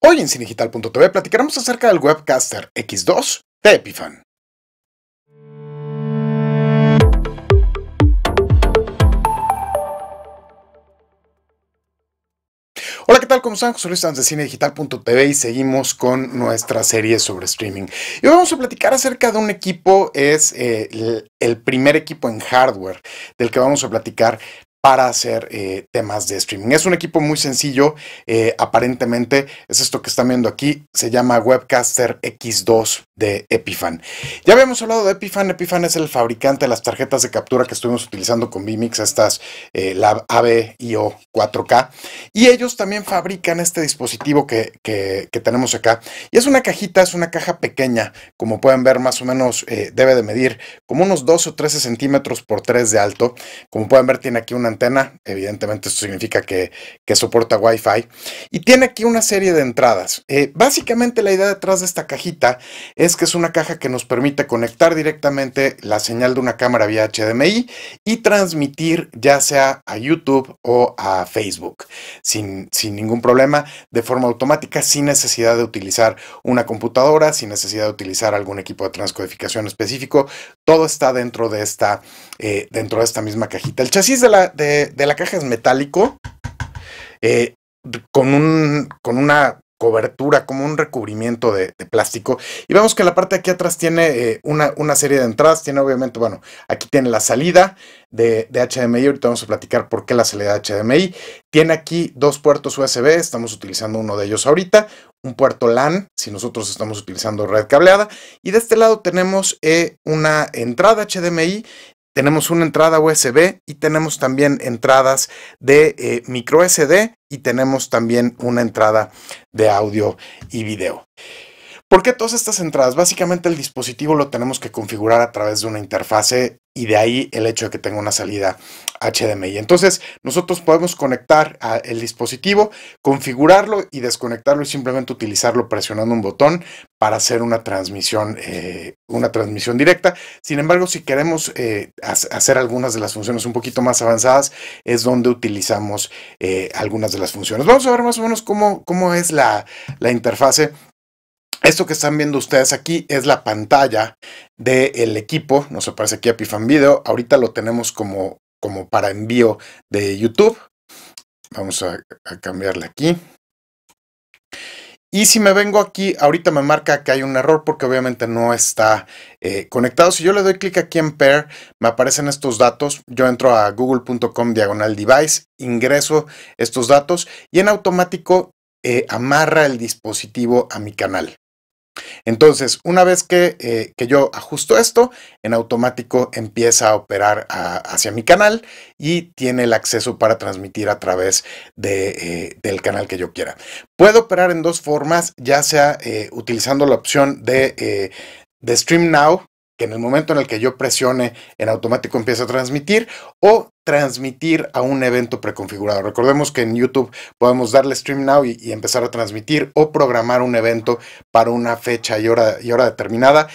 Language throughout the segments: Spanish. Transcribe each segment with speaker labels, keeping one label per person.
Speaker 1: Hoy en Cinegital.tv platicaremos acerca del webcaster X2 de Epifan. Hola, ¿qué tal? ¿Cómo están? José Luis de CineDigital.tv y seguimos con nuestra serie sobre streaming. Y hoy vamos a platicar acerca de un equipo, es eh, el primer equipo en hardware del que vamos a platicar, para hacer eh, temas de streaming. Es un equipo muy sencillo, eh, aparentemente es esto que están viendo aquí, se llama Webcaster X2 de Epifan. Ya habíamos hablado de Epifan. Epifan es el fabricante de las tarjetas de captura que estuvimos utilizando con Vimix, estas eh, la ABIO 4K. Y ellos también fabrican este dispositivo que, tenemos acá. Y es una cajita, es una caja pequeña. Como pueden ver, más o menos eh, debe de medir como unos 12 o 13 centímetros por 3 de alto. Como pueden ver, tiene aquí una antena. Evidentemente, esto significa que, soporta Wi-Fi. Y tiene aquí una serie de entradas. Eh, básicamente, la idea detrás de esta cajita es que es una caja que nos permite conectar directamente la señal de una cámara vía HDMI y transmitir ya sea a YouTube o a Facebook sin, sin ningún problema, de forma automática, sin necesidad de utilizar una computadora, sin necesidad de utilizar algún equipo de transcodificación específico. Todo está dentro de esta, eh, dentro de esta misma cajita. El chasis de la, de, la caja es metálico. Eh, con, un, con una cobertura, como un recubrimiento de, plástico. Y vemos que la parte de aquí atrás tiene eh, una, una, serie de entradas, tiene obviamente, bueno, aquí tiene la salida de, HDMI, ahorita vamos a platicar por qué la salida de HDMI. Tiene aquí dos puertos USB, estamos utilizando uno de ellos ahorita, un puerto LAN, si nosotros estamos utilizando red cableada. Y de este lado tenemos eh, una entrada HDMI tenemos una entrada USB y tenemos también entradas de eh, micro SD y tenemos también una entrada de audio y video. ¿Por qué todas estas entradas? Básicamente el dispositivo lo tenemos que configurar a través de una interfase y de ahí el hecho de que tenga una salida HDMI. Entonces nosotros podemos conectar el dispositivo, configurarlo y desconectarlo y simplemente utilizarlo presionando un botón para hacer una transmisión, eh, una transmisión directa. Sin embargo, si queremos eh, hacer algunas de las funciones un poquito más avanzadas, es donde utilizamos eh, algunas de las funciones. Vamos a ver más o menos cómo, cómo es la, la interfase esto que están viendo ustedes aquí es la pantalla del equipo. Nos aparece aquí a Pifan Video. Ahorita lo tenemos como, como para envío de YouTube. Vamos a, cambiarle aquí. Y si me vengo aquí, ahorita me marca que hay un error porque obviamente no está eh, conectado. Si yo le doy clic aquí en Pair, me aparecen estos datos. Yo entro a google.com diagonal device, ingreso estos datos y en automático eh, amarra el dispositivo a mi canal. Entonces, una vez eh, que, yo ajusto esto, en automático empieza a operar hacia mi canal y tiene el acceso para transmitir a través eh, del canal que yo quiera. Puedo operar en dos formas, ya sea eh, utilizando la opción de, de Stream Now, que en el momento en el que yo presione, en automático empieza a transmitir o transmitir a un evento preconfigurado. Recordemos que en YouTube podemos darle Stream Now y, empezar a transmitir o programar un evento para una fecha y hora, y hora determinada.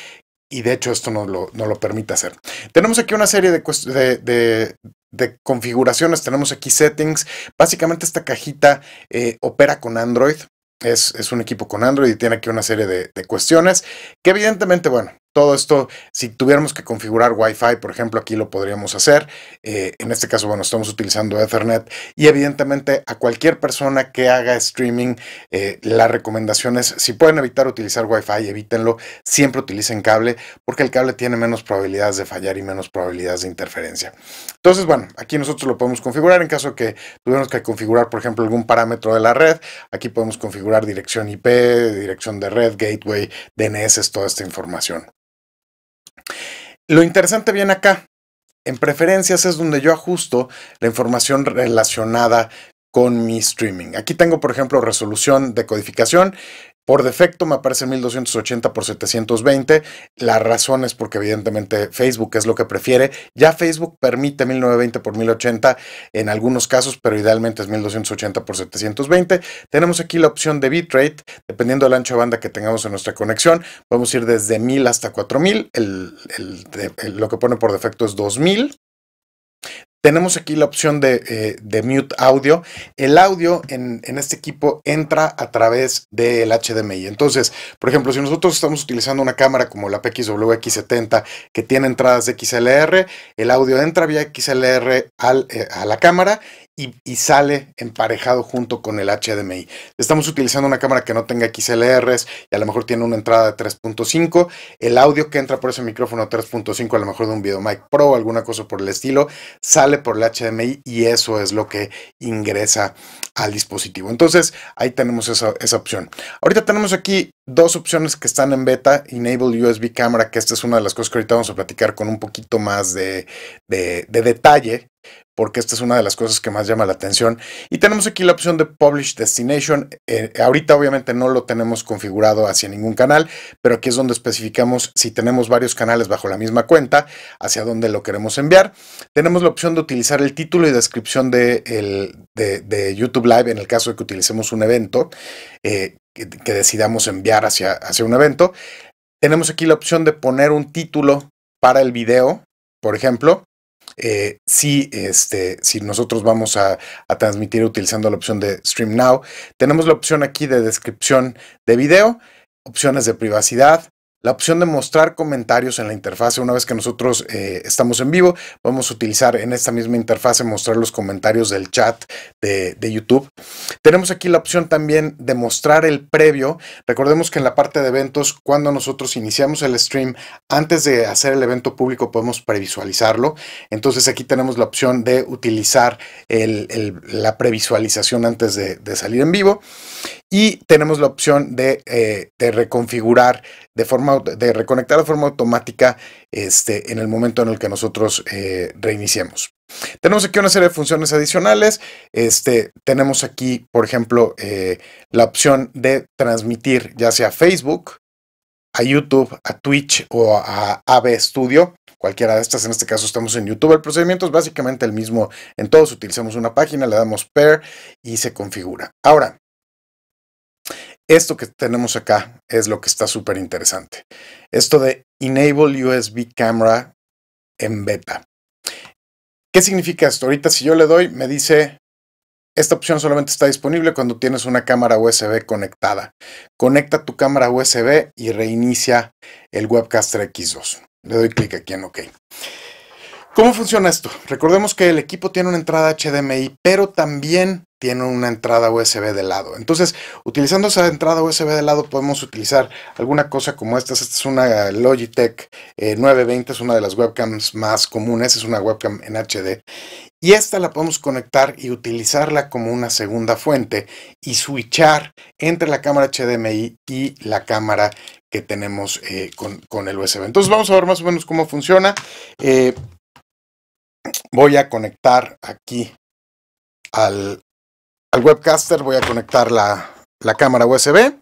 Speaker 1: Y de hecho esto no lo, no lo permite hacer. Tenemos aquí una serie de, de, configuraciones, tenemos aquí settings. Básicamente esta cajita eh, opera con Android. Es, es, un equipo con Android y tiene aquí una serie de, cuestiones que evidentemente, bueno, todo esto, si tuviéramos que configurar Wi-Fi, por ejemplo, aquí lo podríamos hacer. Eh, en este caso, bueno, estamos utilizando Ethernet y evidentemente a cualquier persona que haga streaming, eh, la recomendación es, si pueden evitar utilizar Wi-Fi, evítenlo, siempre utilicen cable porque el cable tiene menos probabilidades de fallar y menos probabilidades de interferencia. Entonces, bueno, aquí nosotros lo podemos configurar en caso que tuviéramos que configurar, por ejemplo, algún parámetro de la red. Aquí podemos configurar dirección IP, dirección de red, gateway, DNS, toda esta información. Lo interesante viene acá. En preferencias es donde yo ajusto la información relacionada con mi streaming. Aquí tengo, por ejemplo, resolución de codificación. Por defecto me aparece 1280 por 720. La razón es porque evidentemente Facebook es lo que prefiere. Ya Facebook permite 1920 por 1080 en algunos casos, pero idealmente es 1280 por 720. Tenemos aquí la opción de bitrate. Dependiendo del ancho de banda que tengamos en nuestra conexión, podemos ir desde 1000 hasta 4000. lo que pone por defecto es 2000. Tenemos aquí la opción de, eh, mute audio. El audio en, este equipo entra a través del HDMI. Entonces, por ejemplo, si nosotros estamos utilizando una cámara como la PXWX70 que tiene entradas de XLR, el audio entra vía XLR eh, a la cámara y, sale emparejado junto con el HDMI. Estamos utilizando una cámara que no tenga XLRs y a lo mejor tiene una entrada de 3.5. El audio que entra por ese micrófono 3.5, a lo mejor de un mic Pro o alguna cosa por el estilo, sale por el HDMI y eso es lo que ingresa al dispositivo. Entonces ahí tenemos esa, opción. Ahorita tenemos aquí dos opciones que están en beta, Enable USB Camera, que esta es una de las cosas que ahorita vamos a platicar con un poquito más de, de detalle porque esta es una de las cosas que más llama la atención. Y tenemos aquí la opción de Publish Destination. Eh, ahorita obviamente no lo tenemos configurado hacia ningún canal, pero aquí es donde especificamos si tenemos varios canales bajo la misma cuenta, hacia dónde lo queremos enviar. Tenemos la opción de utilizar el título y descripción de, YouTube Live en el caso de que utilicemos un evento, eh, que, decidamos enviar hacia un evento. Tenemos aquí la opción de poner un título para el video, por ejemplo, eh, si, este, si nosotros vamos a, transmitir utilizando la opción de Stream Now, tenemos la opción aquí de descripción de video, opciones de privacidad, la opción de mostrar comentarios en la interfase. Una vez que nosotros eh, estamos en vivo, vamos a utilizar en esta misma interfaz mostrar los comentarios del chat de, YouTube. Tenemos aquí la opción también de mostrar el previo. Recordemos que en la parte de eventos, cuando nosotros iniciamos el stream, antes de hacer el evento público, podemos previsualizarlo. Entonces aquí tenemos la opción de utilizar la previsualización antes de salir en vivo y tenemos la opción de, eh, reconfigurar de forma de reconectar de forma automática este, en el momento en el que nosotros eh, reiniciemos. Tenemos aquí una serie de funciones adicionales. Este, tenemos aquí, por ejemplo, eh, la opción de transmitir ya sea Facebook, a YouTube, a Twitch o a AB Studio cualquiera de estas. En este caso estamos en YouTube. El procedimiento es básicamente el mismo en todos. Utilizamos una página, le damos pair y se configura. Ahora, esto que tenemos acá es lo que está súper interesante. Esto de Enable USB Camera en beta. ¿Qué significa esto? Ahorita si yo le doy, me dice, esta opción solamente está disponible cuando tienes una cámara USB conectada. Conecta tu cámara USB y reinicia el Webcaster X2. Le doy clic aquí en OK. ¿Cómo funciona esto? Recordemos que el equipo tiene una entrada HDMI, pero también tiene una entrada USB de lado. Entonces, utilizando esa entrada USB de lado, podemos utilizar alguna cosa como esta. Esta es una Logitech 920, eh, es una de las webcams más comunes, es una webcam en HD. Y esta la podemos conectar y utilizarla como una segunda fuente y switchar entre la cámara HDMI y la cámara que tenemos eh, con, el USB. Entonces vamos a ver más o menos cómo funciona. Eh, voy a conectar aquí al, webcaster, voy a conectar la, la cámara USB.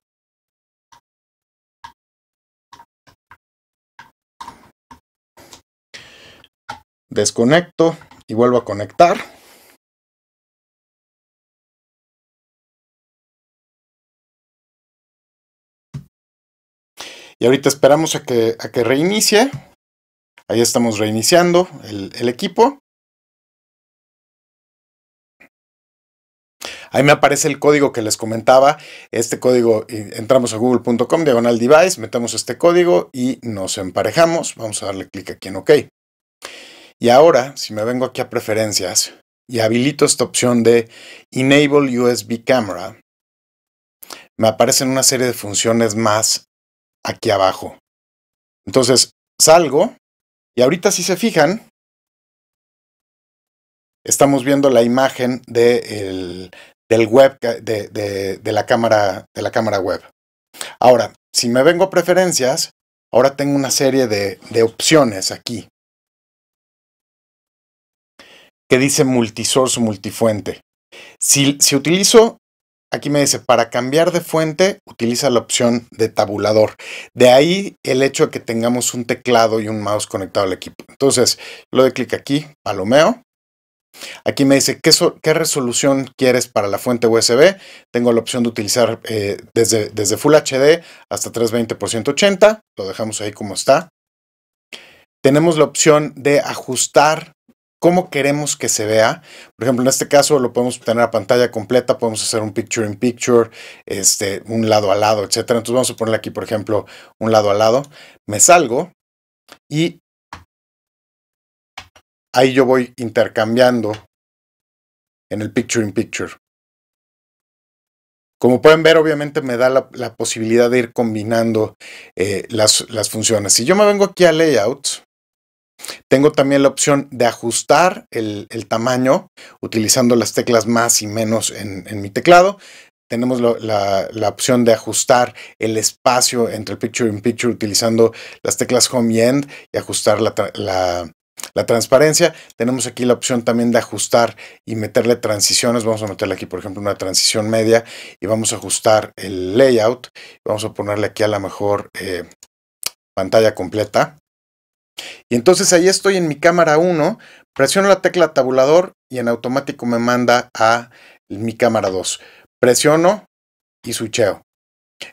Speaker 1: Desconecto y vuelvo a conectar. Y ahorita esperamos a que, a que reinicie. Ahí estamos reiniciando el, equipo. Ahí me aparece el código que les comentaba. Este código, eh, entramos a google.com, diagonal device, metemos este código y nos emparejamos. Vamos a darle clic aquí en OK. Y ahora, si me vengo aquí a preferencias y habilito esta opción de Enable USB Camera, me aparecen una serie de funciones más aquí abajo. Entonces, salgo y ahorita si se fijan, estamos viendo la imagen de del web, de, la cámara, de la cámara web. Ahora, si me vengo a preferencias, ahora tengo una serie de, opciones aquí que dice multisource o multifuente. Si, si utilizo Aquí me dice, para cambiar de fuente, utiliza la opción de tabulador. De ahí el hecho de que tengamos un teclado y un mouse conectado al equipo. Entonces, lo doy clic aquí, palomeo. Aquí me dice, ¿qué, resolución quieres para la fuente USB? Tengo la opción de utilizar eh, desde, Full HD hasta 320 por 180. Lo dejamos ahí como está. Tenemos la opción de ajustar cómo queremos que se vea. Por ejemplo, en este caso lo podemos tener a pantalla completa, podemos hacer un picture in picture, este, un lado a lado, etcétera. Entonces vamos a ponerle aquí, por ejemplo, un lado a lado. Me salgo y ahí yo voy intercambiando en el picture in picture. Como pueden ver, obviamente me da la, posibilidad de ir combinando eh, las, las funciones. Si yo me vengo aquí a layout, tengo también la opción de ajustar el, tamaño utilizando las teclas más y menos en, mi teclado. Tenemos la, opción de ajustar el espacio entre el picture in picture utilizando las teclas home y end y ajustar la, transparencia. Tenemos aquí la opción también de ajustar y meterle transiciones. Vamos a meterle aquí, por ejemplo, una transición media y vamos a ajustar el layout. Vamos a ponerle aquí a lo mejor eh, pantalla completa y entonces ahí estoy en mi cámara 1, presiono la tecla tabulador y en automático me manda a mi cámara 2. Presiono y switcheo.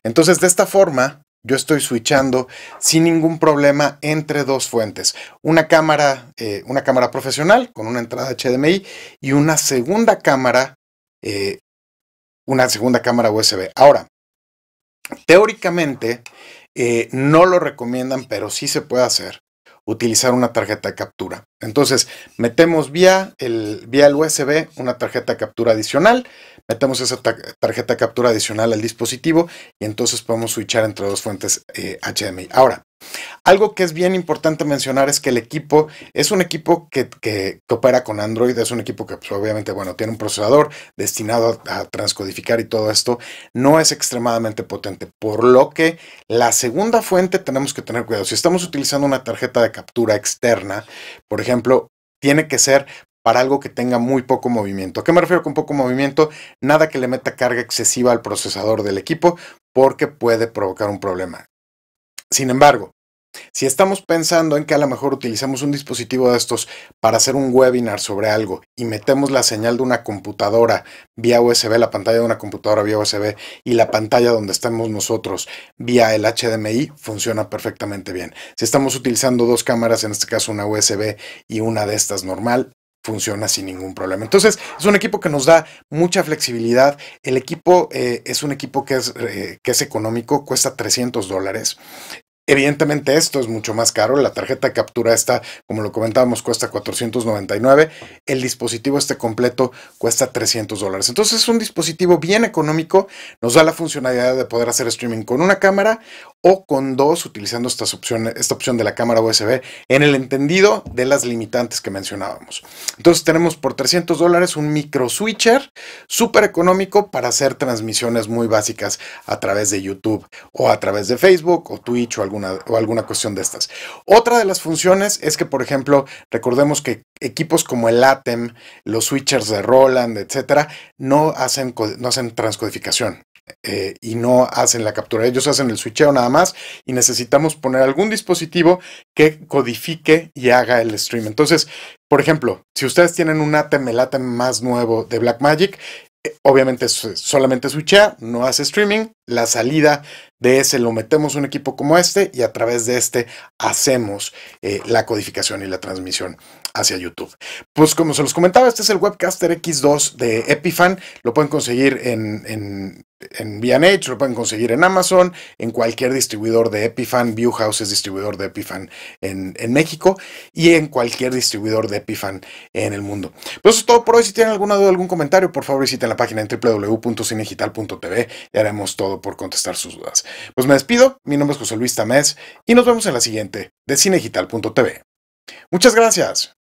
Speaker 1: Entonces de esta forma yo estoy switchando sin ningún problema entre dos fuentes. Una cámara, eh, una cámara profesional con una entrada HDMI y una segunda cámara, eh, una segunda cámara USB. Ahora, teóricamente eh, no lo recomiendan, pero sí se puede hacer utilizar una tarjeta de captura. Entonces, metemos vía el, vía USB una tarjeta de captura adicional, metemos esa tarjeta de captura adicional al dispositivo y entonces podemos switchar entre dos fuentes HDMI. Eh, Ahora, algo que es bien importante mencionar es que el equipo es un equipo que, opera con Android, es un equipo que pues, obviamente, bueno, tiene un procesador destinado a, a, transcodificar y todo esto, no es extremadamente potente, por lo que la segunda fuente tenemos que tener cuidado. Si estamos utilizando una tarjeta de captura externa, por ejemplo, tiene que ser para algo que tenga muy poco movimiento. ¿A qué me refiero con poco movimiento? Nada que le meta carga excesiva al procesador del equipo porque puede provocar un problema. Sin embargo, si estamos pensando en que a lo mejor utilizamos un dispositivo de estos para hacer un webinar sobre algo y metemos la señal de una computadora vía USB, la pantalla de una computadora vía USB y la pantalla donde estamos nosotros vía el HDMI, funciona perfectamente bien. Si estamos utilizando dos cámaras, en este caso una USB y una de estas normal, funciona sin ningún problema. Entonces, es un equipo que nos da mucha flexibilidad. El equipo eh, es un equipo que es, eh, que es económico, cuesta 300 dólares. Evidentemente esto es mucho más caro, la tarjeta de captura esta, como lo comentábamos, cuesta 499, el dispositivo este completo cuesta 300 dólares. Entonces es un dispositivo bien económico, nos da la funcionalidad de poder hacer streaming con una cámara o con dos utilizando estas esta opción de la cámara USB en el entendido de las limitantes que mencionábamos. Entonces tenemos por 300 dólares un micro switcher súper económico para hacer transmisiones muy básicas a través de YouTube o a través de Facebook o Twitch o alguna, o alguna cuestión de estas. Otra de las funciones es que, por ejemplo, recordemos que equipos como el ATEM, los switchers de Roland, etcétera, no hacen, no hacen transcodificación. Eh, y no hacen la captura. Ellos hacen el switcheo nada más y necesitamos poner algún dispositivo que codifique y haga el stream. Entonces, por ejemplo, si ustedes tienen un ATEM, el ATEM más nuevo de Blackmagic, eh, obviamente solamente switchea, no hace streaming, la salida de ese lo metemos un equipo como este y a través de este hacemos eh, la codificación y la transmisión hacia YouTube. Pues como se los comentaba, este es el Webcaster X2 de Epifan. Lo pueden conseguir en, en, en lo pueden conseguir en Amazon, en cualquier distribuidor de Epifan. Viewhouse es distribuidor de Epifan en, México y en cualquier distribuidor de Epifan en el mundo. Pues eso es todo por hoy. Si tienen alguna duda, algún comentario, por favor visiten la página en www.cinegital.tv y haremos todo por contestar sus dudas. Pues me despido, mi nombre es José Luis Tamés y nos vemos en la siguiente de cinegital.tv. Muchas gracias.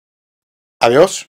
Speaker 1: Adiós.